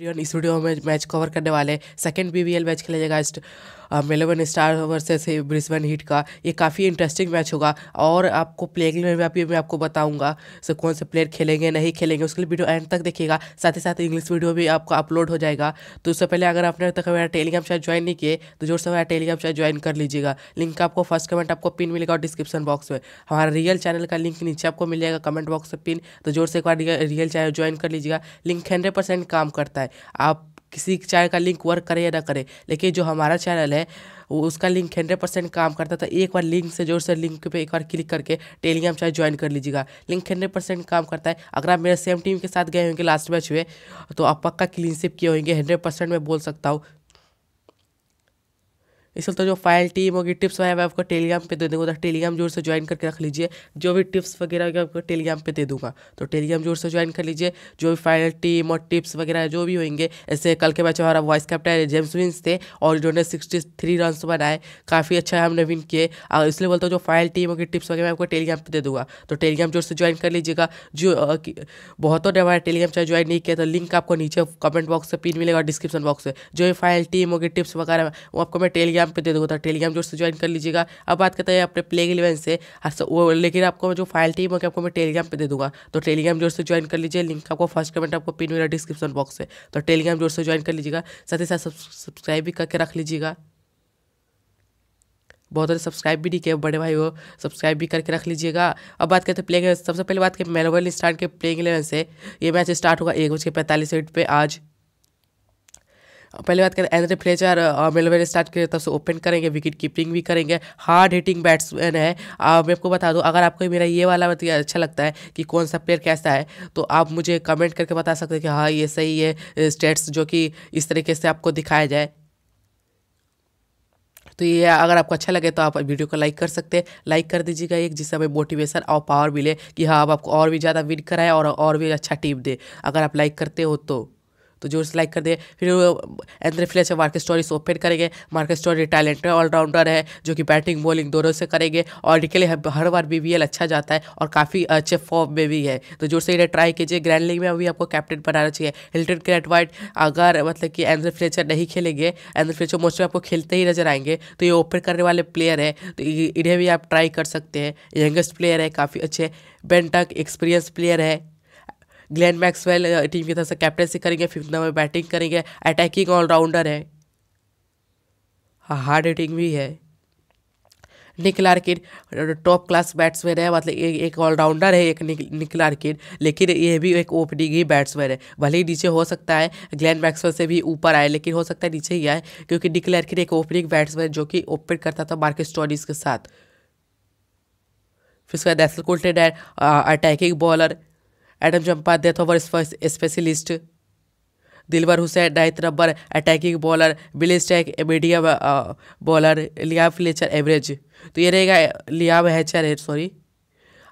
prion इस video में match cover करने वाले सेकेंड बीबीएल मैच खेला जाएगा इस Melbourne star versus Brisbane heat का ये काफ़ी इंटरेस्टिंग मैच होगा और आपको प्लेइंग में भी मैं आपको बताऊंगा से कौन से प्लेयर खेलेंगे नहीं खेलेंगे उसके लिए वीडियो एंड तक देखिएगा साथ ही साथ इंग्लिश वीडियो भी आपका अपलोड हो जाएगा तो उससे पहले अगर आपने तक हमारा टेलीग्राम शायद ज्वाइन नहीं किए तो जोर से हमारा टेलीग्राम शायद ज्वाइन कर लीजिएगा लिंक आपको फर्स्ट कमेंट आपको पिन मिलेगा और डिस्क्रिप्शन बॉक्स में हमारा रियल चैनल का लिंक नीचे आपको मिल जाएगा कमेंट बॉक्स में पिन तो जोर से एक बार रियल चैनल ज्वाइन कर लीजिएगा लिंक हंड्रेड काम करता है आप किसी चैनल का लिंक वर्क करे या ना करे लेकिन जो हमारा चैनल है वो उसका लिंक हंड्रेड परसेंट काम करता था तो एक बार लिंक से जोर से लिंक पे एक बार क्लिक करके टेलीग्राम चैनल ज्वाइन कर लीजिएगा लिंक हंड्रेड परसेंट काम करता है अगर आप मेरे सेम टीम के साथ गए होंगे लास्ट मैच हुए तो आप पक्का क्लीन सिप किए होंगे हंड्रेड परसेंट मैं बोल सकता हूँ इस तो जो फाइल टीम होगी टिप्स वगैरह मैं आपको टेलीग्राम पे दे दूँगा तो टेलीग्राम जोर से ज्वाइन करके रख लीजिए जो भी टिप्स वगैरह होगी आपको टेलीग्राम पे दे दूंगा तो टेलीग्राम जोर से ज्वाइन कर लीजिए जो भी फाइनल टीम और टिप्स वगैरह जो भी होंगे ऐसे कल के मैच हमारा वॉइस कैप्टन जेम्स विंस थे और जिन्होंने सिक्सटी थ्री रन बनाए काफ़ी अच्छा हमने विन किए और इसलिए बोलता हूँ जो फाइल टीम होगी टिप्स वगैरह मैं आपको टेलीग्राम पर दे दूँगा तो टेलीग्राम जोर से ज्वाइन कर लीजिएगा जो बहुतों ने हमारे टेलीग्राम चाहे ज्वाइन नहीं किया तो लिंक आपको नीचे कमेंट बॉक्स से पिन मिलेगा डिस्क्रिप्शन बॉक्स से जो भी फाइल टीम होगी टिप्स वगैरह वो आपको मैं टेलीग्राम टेलीग्राम पे दे दूंगा तो टेलीग्राम जो ज्वाइन कर लीजिएगा अब बात करते हैं अपने प्लेग इलेवन से हाँ, लेकिन आपको जो फाइल टीम होगी आपको मैं टेलीग्राम पे दे दूंगा तो टेलीग्राम जोर से ज्वाइन कर लीजिए लिंक आपको फर्स्ट कमेंट आपको पिन मेरा डिस्क्रिप्शन बॉक्स है तो टेलीग्राम जोर से ज्वाइन कर लीजिएगा साथ ही साथ सब्सक्राइब भी करके रख लीजिएगा बहुत सारे सब्सक्राइब भी नहीं किए बड़े भाई हो सब्सक्राइब भी करके रख लीजिएगा अब बात करते हैं प्लेइंग सबसे पहले बात करें मेलबर्न स्टार्ट के प्लेइंग इलेवन से ये मैच स्टार्ट होगा एक बज के पैंतालीस मिनट पर आज पहले बात करें एंड्रे फ्लेचर मेलवेन स्टार्ट करें तब से ओपन करेंगे विकेट कीपिंग भी करेंगे हार्ड हिटिंग बैट्समैन है आ, मैं आपको बता दूँ अगर आपको मेरा ये वाला मतलब अच्छा लगता है कि कौन सा प्लेयर कैसा है तो आप मुझे कमेंट करके बता सकते हैं कि हाँ ये सही है स्टेट्स जो कि इस तरीके से आपको दिखाया जाए तो ये अगर आपको अच्छा लगे तो आप वीडियो को लाइक कर सकते हैं लाइक कर दीजिएगा एक जिससे हमें मोटिवेशन और पावर मिले कि हाँ आप आपको और भी ज़्यादा विन कराए और और भी अच्छा टीम दे अगर आप लाइक करते हो तो तो जोर से लाइक कर दिए फिर एंड्रे फ्लेचर स्टोरी से ओपन करेंगे मार्केस स्टोरी टैलेंटेड ऑलराउंडर है जो कि बैटिंग बॉलिंग दोनों से करेंगे और इनके लिए हर बार बी अच्छा जाता है और काफ़ी अच्छे फॉर्म में भी है तो जोर से इन्हें ट्राई कीजिए ग्रैंड लीग में अभी आपको कैप्टन बनाना चाहिए हिल्टन क्रेट वाइट अगर मतलब कि एंड्रे फ्लेचर नहीं खेलेंगे एंड्रे फ्लेचर मोस्टली आपको खेलते ही नजर आएंगे तो ये ओपन करने वाले प्लेयर है तो इन्हें भी आप ट्राई कर सकते हैं यंगेस्ट प्लेयर है काफ़ी अच्छे बेंटक एक्सपीरियंस प्लेयर है ग्लैन मैक्सवेल टीम की तरफ से कैप्टनसी करेंगे फिफ्थ नंबर बैटिंग करेंगे अटैकिंग ऑलराउंडर है हार्ड हिटिंग भी है Nick Larkin top class batsman है मतलब एक एक ऑलराउंडर है एक निक, निक लेकिन ये भी एक ओपनिंग ही बैट्समैन है भले ही नीचे हो सकता है ग्लैन मैक्सवेल से भी ऊपर आए लेकिन हो सकता है नीचे ही आए क्योंकि निक लार्किन एक ओपनिंग बैट्समैन जो कि ओपन करता था मार्केट स्टोरीज के साथ फिर उसके बाद एसल कोल्टेड है attacking bowler Adam Zampa death over specialist Dilbar Hussain डाइथ number attacking bowler Bill Stack medium bowler लिया फ्लेचर एवरेज तो ये रहेगा लियाम हैचर है सॉरी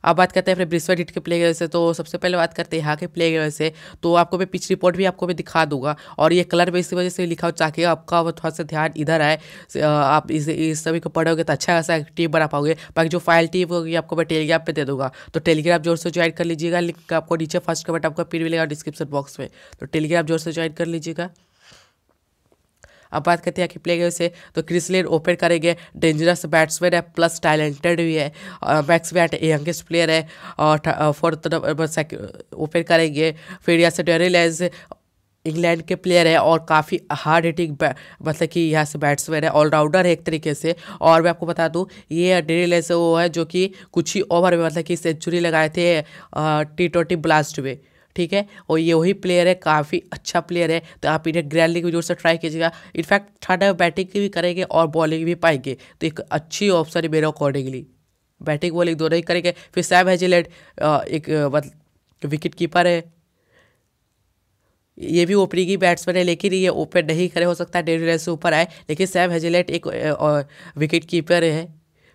अब बात करते हैं अपने ब्रिस्वर हिट के प्ले से तो सबसे पहले बात करते हैं यहाँ के प्ले से तो आपको मैं पिच रिपोर्ट भी आपको मैं दिखा दूंगा और ये कलर में इसी वजह से लिखा हो ताकि आपका वो थोड़ा सा ध्यान इधर आए आप इस इस सभी को पढ़ोगे तो अच्छा खासा टीम बना पाओगे बाकी जो फाइल टीम होगी आपको मैं टेलीग्राम पर दे दूँगा तो टेलीग्राम जोर से ज्वाइन कर लीजिएगा लिंक आपको नीचे फर्स्ट कमेंट आपको फिर मिलेगा डिस्क्रिप्शन बॉक्स में तो टेलीग्राम जोर से ज्वाइन कर लीजिएगा अब बात करते हैं कि प्ले से तो क्रिसलेन ओपन करेंगे डेंजरस बैट्समैन है प्लस टैलेंटेड भी है मैक्स बैट यंगेस्ट प्लेयर है और फोर्थ नंबर ओपन करेंगे फिर यहाँ से डेरिल इंग्लैंड के प्लेयर है और काफ़ी हार्ड हिटिंग मतलब कि यहाँ से बैट्समैन है ऑलराउंडर है एक तरीके से और मैं आपको बता दूँ ये डेरी ऐसे वो है जो कि कुछ ही ओवर में मतलब कि सेंचुरी लगाए थे टी ट्वेंटी ब्लास्ट में ठीक है और ये वही प्लेयर है काफ़ी अच्छा प्लेयर है तो आप इन्हें ग्रैंड लीग में जोर से ट्राई कीजिएगा इनफैक्ट थर्ड बैटिंग की भी करेंगे और बॉलिंग भी पाएंगे तो एक अच्छी ऑप्शन है मेरे अकॉर्डिंगली बैटिंग बॉलिंग दोनों ही करेंगे फिर सैम हेजिलेट एक मतलब विकेट कीपर है ये भी ओपनिंग ही बैट्समैन है लेकिन ये ओपन नहीं करे हो सकता है डेविड से ऊपर आए लेकिन सैम हेजिलेट एक विकेट कीपर है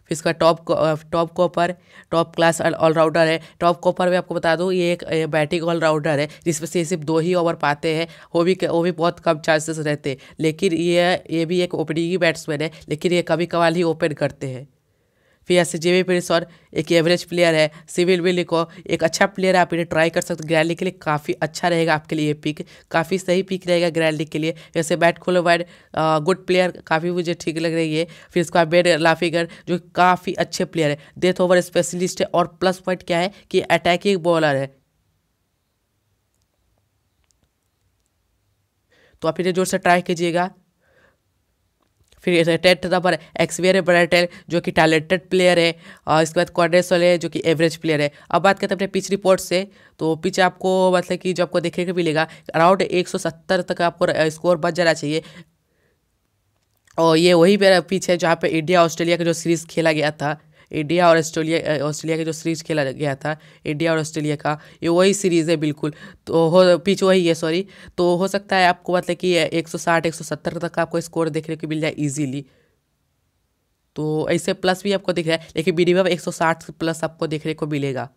फिर इसका top top copper top class allrounder है टॉप कॉपर में आपको बता दूँ ये एक बैटिंग ऑलराउंडर है जिसमें से सिर्फ दो ही ओवर पाते हैं वो भी वो भी बहुत कम चांसेस रहते हैं लेकिन ये ये भी एक ओपनिंग ही बैट्समैन है लेकिन ये कभी कभार ही ओपन करते हैं फिर ऐसे जेबी पेरिस और एक एवरेज प्लेयर है सिविल विली को एक अच्छा प्लेयर आप इन्हें ट्राई कर सकते हो ग्रैली के लिए काफ़ी अच्छा रहेगा आपके लिए ये पिक काफ़ी सही पिक रहेगा ग्रैली के लिए जैसे बैट खोलो वाइड गुड प्लेयर काफ़ी मुझे ठीक लग रही है फिर इसके बाद बेड लाफिगर जो काफ़ी अच्छे प्लेयर है डेथ ओवर स्पेशलिस्ट है और प्लस पॉइंट क्या है कि अटैकिंग बॉलर है तो आप इन्हें जोर से ट्राई कीजिएगा फिर टेट था पर एक्सवियर है जो कि टैलेंटेड प्लेयर है और इसके बाद कॉर्डेसोल वाले जो कि एवरेज प्लेयर है अब बात करते हैं अपने पिच रिपोर्ट से तो पिच आपको मतलब कि जो आपको देखने को मिलेगा अराउंड 170 तक आपको स्कोर बच जाना चाहिए और ये वही मेरा पिच है जहाँ पर इंडिया ऑस्ट्रेलिया का जो सीरीज़ खेला गया था इंडिया और ऑस्ट्रेलिया ऑस्ट्रेलिया का जो सीरीज खेला गया था इंडिया और ऑस्ट्रेलिया का ये वही सीरीज़ है बिल्कुल तो हो पिच वही है सॉरी तो हो सकता है आपको मतलब कि 160 170 तक आपको स्कोर देखने को मिल जाए ईजिली तो ऐसे प्लस भी आपको दिख रहा है लेकिन मिनिमम एक प्लस आपको देखने को मिलेगा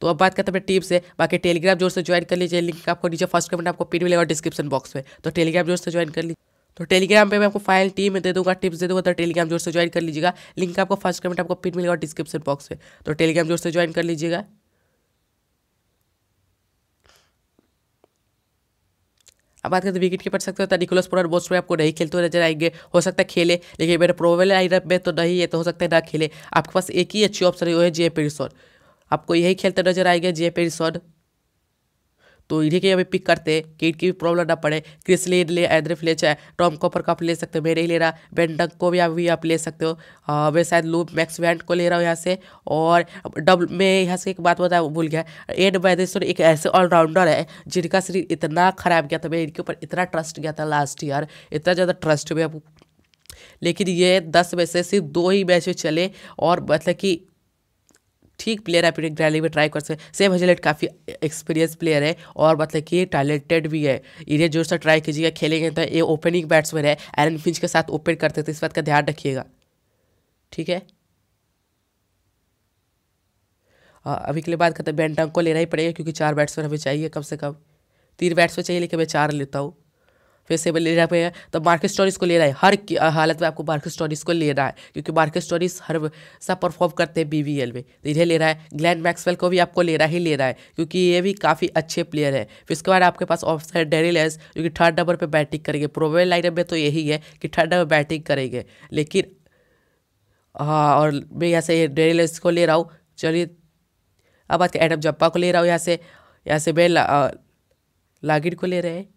तो अब बात करते हैं टीम से बाकी टेलीग्राम जोर से ज्वाइन कर लीजिए लिंक आपको नीचे फर्स्ट कमेंट आपको पिन मिलेगा डिस्क्रिप्शन बॉक्स में तो टेलीग्राम जोर से ज्वाइन कर लीजिए तो टेलीग्राम पे मैं आपको फाइनल टीम दे दूंगा टिप्स दे दूंगा तो टेलीग्राम जोर से ज्वाइन कर लीजिएगा लिंक आपको फर्स्ट कमेंट आपको पिन मिलेगा डिस्क्रिप्शन बॉक्स में तो टेलीग्राम जोर से ज्वाइन कर लीजिएगा अब बात करते विकेट कीपर सकते होता निकोलस पोलर बोस्ट में आपको नहीं खेलते हुए नजर आएंगे हो सकता है खेले लेकिन मेरे प्रोवेल आई में तो नहीं है तो हो सकता है ना खेले आपके पास एक ही अच्छी ऑप्शन है वो है जे पेरिसोन आपको यही खेलते नजर आएंगे जे पेरिसोन तो इन्हीं के यहाँ पे पिक करते हैं कि इनकी भी प्रॉब्लम ना पड़े क्रिस लेन ले एद्रिफ ले चाहे टॉम कॉपर का आप ले सकते हो मेरे ही ले रहा बेंडक को भी अभी आप ले सकते हो मैं शायद लू मैक्स वैंड को ले रहा हूँ यहाँ से और डब मैं यहाँ से एक बात बताया भूल गया एंड बैदेश्वर एक ऐसे ऑलराउंडर है जिनका शरीर इतना खराब गया था मैं इनके ऊपर इतना ट्रस्ट गया था लास्ट ईयर इतना ज़्यादा ट्रस्ट में लेकिन ये दस में से सिर्फ दो ही मैच में चले और मतलब कि ठीक प्लेयर आप एक डायली में ट्राई कर सकते सेम हजलेट काफ़ी एक्सपीरियंस प्लेयर है और मतलब कि टैलेंटेड भी है इन्हें जोर से ट्राई कीजिएगा खेलेंगे तो ये ओपनिंग बैट्समैन है एरन फिंच के साथ ओपन करते थे तो इस बात का ध्यान रखिएगा ठीक है हाँ, अभी के लिए बात करते हैं बैंटंग को लेना ही पड़ेगा क्योंकि चार बैट्समैन हमें चाहिए कम से कम तीन बैट्समैन चाहिए लेकिन मैं चार लेता हूँ फिर से ले पे है तो मार्केट स्टोरीज को ले रहा है हर हालत में आपको मार्केट स्टोरीज को ले रहा है क्योंकि मार्केट स्टोरीज हर सब परफॉर्म करते हैं बी में तो इन्हें ले रहा है ग्लैन मैक्सवेल को भी आपको ले रहा ही ले रहा है क्योंकि ये भी काफ़ी अच्छे प्लेयर है फिर उसके बाद आपके पास ऑफ है डेरी लेस जो कि थर्ड नंबर पर बैटिंग करेंगे प्रोबेबल लाइनअप में तो यही है कि थर्ड नंबर बैटिंग करेंगे लेकिन हाँ और मैं यहाँ से डेरी लेस को ले रहा हूँ चलिए अब बात एडम जप्पा को ले रहा हूँ यहाँ से यहाँ से मैं लागिड को ले रहे हैं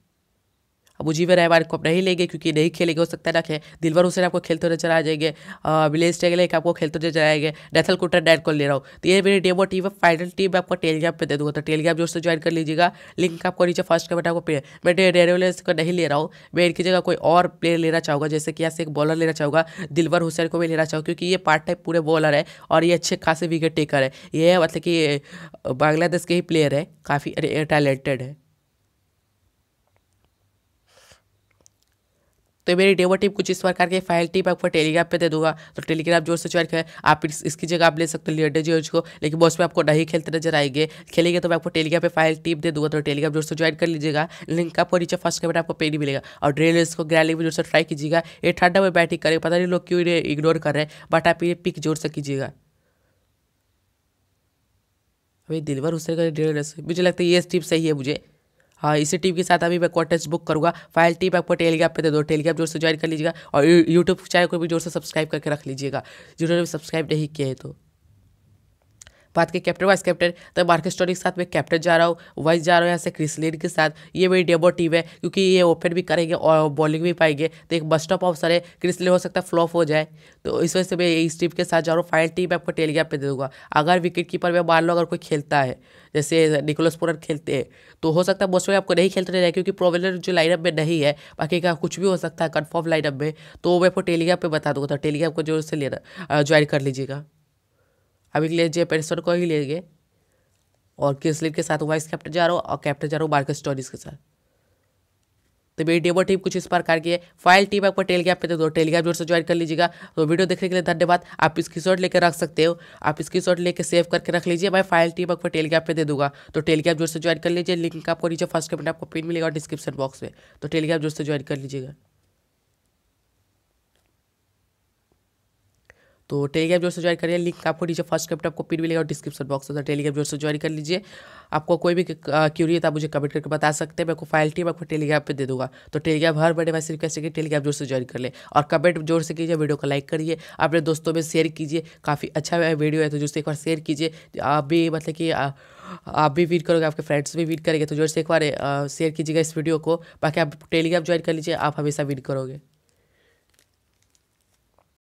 अब उजीवे रहमान को नहीं लेंगे क्योंकि नहीं खेलेंगे हो सकता है ना खे दिलवर हुसैन आपको खेलते हुए नजर आ जाएंगे विलेज टेगल एक आपको खेलते हुए नजर आएंगे नेथल कुटर डैन को ले रहा हूँ तो ये मेरी डेमो टीम है फाइनल टीम मैं आपको टेलीग्राम पर दे दूँगा तो टेलीग्राम जोर से ज्वाइन कर लीजिएगा लिंक आपको नीचे फर्स्ट कमेंट आपको पे मैं डेरेवलेस को नहीं ले रहा हूँ मैं इनकी जगह कोई और प्लेयर लेना चाहूँगा जैसे कि यहाँ से एक बॉलर लेना चाहूँगा दिलवर हुसैन को भी लेना चाहूँगा क्योंकि ये पार्ट टाइम पूरे बॉलर है और ये अच्छे खासे विकेट टेकर है ये मतलब कि बांग्लादेश के ही प्लेयर है काफ़ी टैलेंटेड है तो मेरी डेमो टिप कुछ इस प्रकार की फाइल टिप आपको टेलीग्राम पर दे दूंगा तो टेलीग्राम जोर से ज्वाइन करें आप इस, इसकी जगह आप ले सकते हो लीडर जो को लेकिन बॉस उसमें आपको नहीं खेलते नजर आएंगे खेलेंगे तो मैं आपको टेलीग्राम पर फाइल टिप दे दूंगा तो टेलीग्राम जोर से ज्वाइन कर लीजिएगा लिंक आपको नीचे फर्स्ट कमेंट आपको पेन मिलेगा और ड्रेल को ग्रैली भी जोर से ट्राई कीजिएगा ये ठंडा में बैटिंग करें पता नहीं लोग क्यों इग्नोर कर रहे हैं बट आप ये पिक जोर से कीजिएगा अभी दिलवर हुसैन का मुझे लगता है ये टिप सही है मुझे हाँ इसी टीम के साथ अभी मैं कॉन्टेस्ट बुक करूँगा फाइल टीम आपको टेलीग्राम पे दे दो टेलीग्राम जोर से ज्वाइन कर लीजिएगा और यूट्यूब चैनल को भी जोर से सब्सक्राइब करके रख लीजिएगा जिन्होंने भी सब्सक्राइब नहीं किया है तो बात के कैप्टन वाइस कैप्टन तो मार्केट स्टोरी के साथ मैं कैप्टन जा रहा हूँ वाइस जा रहा हूँ यहाँ से लेन के साथ ये मेरी डेबो टीम है क्योंकि ये ओपन भी करेंगे और बॉलिंग भी पाएंगे तो एक बस स्टॉप ऑफ ऑप्शन है लेन हो सकता है फ्लॉप हो जाए तो इस वजह से मैं इस टीम के साथ जा रहा हूँ फाइनल टीम आपको टेलीग्राम पर दे दूँगा अगर विकेट कीपर में मान लो अगर कोई खेलता है जैसे निकोलस पुरन खेलते हैं तो हो सकता है मोस्ट ऑफ आपको नहीं खेलते रहे क्योंकि प्रोवेलर जो लाइनअप में नहीं है बाकी का कुछ भी हो सकता है कन्फर्म लाइनअप में तो मैं आपको टेलीग्राम पर बता दूँगा तो टेलीग्राम को जरूर से लेना ज्वाइन कर लीजिएगा अभी के लिए जेपेरिस्टर को ही लेंगे और किसलिप के साथ वाइस कैप्टन जा रहा हूँ और कैप्टन जा रहा हूँ मार्कस स्टोरीज के साथ तो मेरी डेमो टीम कुछ इस प्रकार की है फाइल टीम आपको टेलीग्राम पे दे दो टेलीग्राम जोर से ज्वाइन कर लीजिएगा तो वीडियो देखने के लिए धन्यवाद आप इसकी शॉट लेकर रख सकते हो आप इसकी शॉट लेकर सेव करके रख लीजिए मैं फाइल टीम आपको टेलीग्राम पे दे दूंगा तो टेलीग्राम जोर से ज्वाइन कर लीजिए लिंक आपको नीचे फर्स्ट कमेंट आपको पिन मिलेगा डिस्क्रिप्शन बॉक्स में तो टेलीग्राम जोर से ज्वाइन कर लीजिएगा तो टेलीग्राम जोर से ज्वाइन करिए लिंक आपको नीचे फर्स्ट कैप्ट आपको पिन मिलेगा और डिस्क्रिप्शन बॉक्स में टेलीग्राम जोर से ज्वाइन कर लीजिए आपको कोई भी क्यूरी है तो आप मुझे कमेंट करके बता सकते हैं मैं को फाइल टीम आपको टेलीग्राम पे दे दूंगा तो टेलीग्राम हर बड़े वैसे रिक्वेस्ट है टेलीग्राम जोर से ज्वाइन कर ले और कमेंट जोर से कीजिए वीडियो को लाइक करिए अपने दोस्तों में शेयर कीजिए काफ़ी अच्छा वीडियो है तो जो से एक बार शेयर कीजिए आप भी मतलब कि आप भी वीट करोगे आपके फ्रेंड्स भी वीट करेंगे तो जोर से एक बार शेयर कीजिएगा इस वीडियो को बाकी आप टेलीग्राम ज्वाइन कर लीजिए आप हमेशा वीट करोगे